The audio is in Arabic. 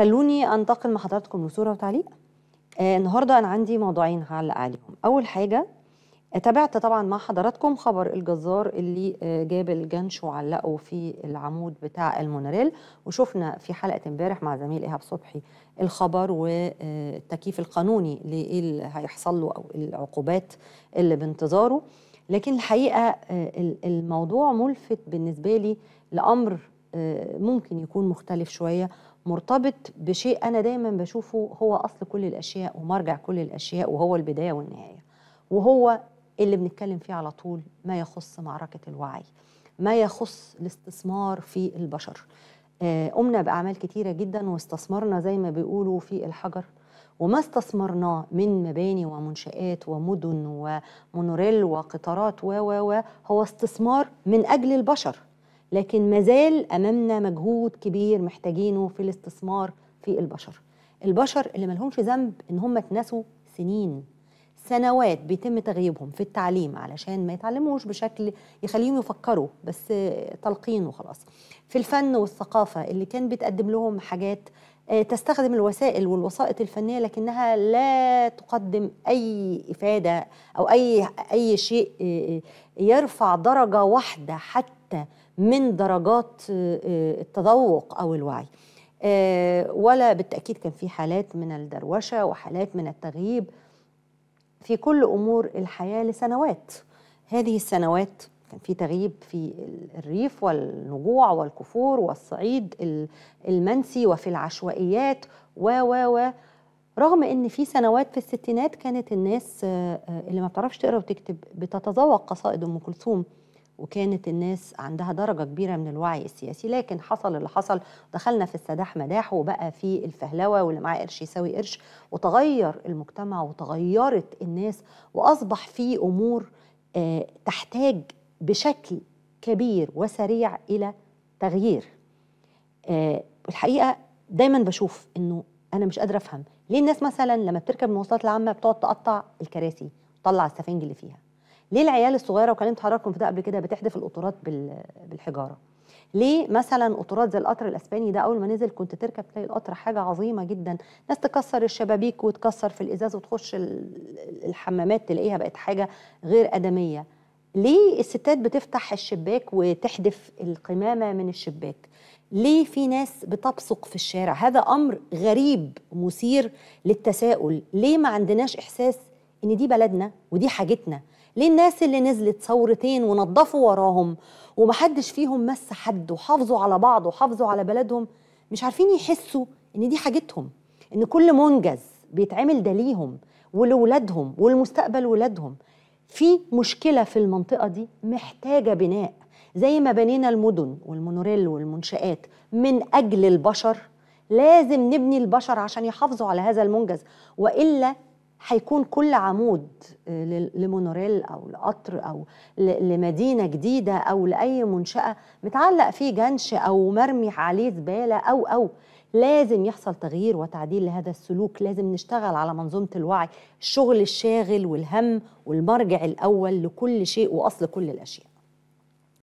خلوني انتقل مع حضراتكم لصوره وتعليق آه النهارده انا عندي موضوعين هعلق عليهم اول حاجه تابعت طبعا مع حضراتكم خبر الجزار اللي آه، جاب الجنش وعلقه في العمود بتاع المونوريل وشفنا في حلقه امبارح مع زميل ايهاب صبحي الخبر والتكييف آه، القانوني لايه اللي هيحصل له او العقوبات اللي بانتظاره لكن الحقيقه آه، الموضوع ملفت بالنسبه لي لامر ممكن يكون مختلف شويه مرتبط بشيء انا دايما بشوفه هو اصل كل الاشياء ومرجع كل الاشياء وهو البدايه والنهايه وهو اللي بنتكلم فيه على طول ما يخص معركه الوعي ما يخص الاستثمار في البشر آه، قمنا باعمال كتيره جدا واستثمرنا زي ما بيقولوا في الحجر وما استثمرناه من مباني ومنشآت ومدن ومونوريل وقطارات و و هو استثمار من أجل البشر لكن مازال امامنا مجهود كبير محتاجينه في الاستثمار في البشر البشر اللي ملهمش ذنب ان هم اتنسوا سنين سنوات بيتم تغييبهم في التعليم علشان ما يتعلموش بشكل يخليهم يفكروا بس تلقين وخلاص في الفن والثقافة اللي كان بتقدم لهم حاجات آه، تستخدم الوسائل والوسائط الفنيه لكنها لا تقدم اي افاده او اي اي شيء آه، آه، يرفع درجه واحده حتى من درجات التذوق او الوعي ولا بالتاكيد كان في حالات من الدروشه وحالات من التغييب في كل امور الحياه لسنوات هذه السنوات كان في تغييب في الريف والنجوع والكفور والصعيد المنسي وفي العشوائيات و و و رغم ان في سنوات في الستينات كانت الناس آه، آه، اللي ما بتعرفش تقرا وتكتب بتتذوق قصائد ام كلثوم وكانت الناس عندها درجه كبيره من الوعي السياسي لكن حصل اللي حصل دخلنا في السداح مداح وبقى في الفهلوه واللي معاه قرش يساوي قرش وتغير المجتمع وتغيرت الناس واصبح في امور آه، تحتاج بشكل كبير وسريع الى تغيير آه الحقيقه دايما بشوف انه انا مش قادره افهم ليه الناس مثلا لما بتركب المواصلات العامه بتقعد تقطع الكراسي تطلع السفنج اللي فيها ليه العيال الصغيره وكلمت حضراتكم في ده قبل كده بتحدف القطورات بالحجاره ليه مثلا قطورات زي القطر الاسباني ده اول ما نزل كنت تركب تلاقي القطر حاجه عظيمه جدا ناس تكسر الشبابيك وتكسر في الازاز وتخش الحمامات تلاقيها بقت حاجه غير ادميه ليه الستات بتفتح الشباك وتحدف القمامه من الشباك ليه في ناس بتبصق في الشارع هذا امر غريب مثير للتساؤل ليه ما عندناش احساس ان دي بلدنا ودي حاجتنا ليه الناس اللي نزلت ثورتين ونضفوا وراهم ومحدش فيهم مس حد وحافظوا على بعض وحافظوا على بلدهم مش عارفين يحسوا ان دي حاجتهم ان كل منجز بيتعمل ده ليهم ولولادهم ولمستقبل ولادهم في مشكله في المنطقه دي محتاجه بناء زي ما بنينا المدن والمونوريل والمنشآت من أجل البشر لازم نبني البشر عشان يحافظوا على هذا المنجز وإلا هيكون كل عمود آه، لمونوريل او لقطر او لمدينه جديده او لاي منشاه متعلق فيه جنش او مرمي عليه زباله او او لازم يحصل تغيير وتعديل لهذا السلوك لازم نشتغل على منظومه الوعي الشغل الشاغل والهم والمرجع الاول لكل شيء واصل كل الاشياء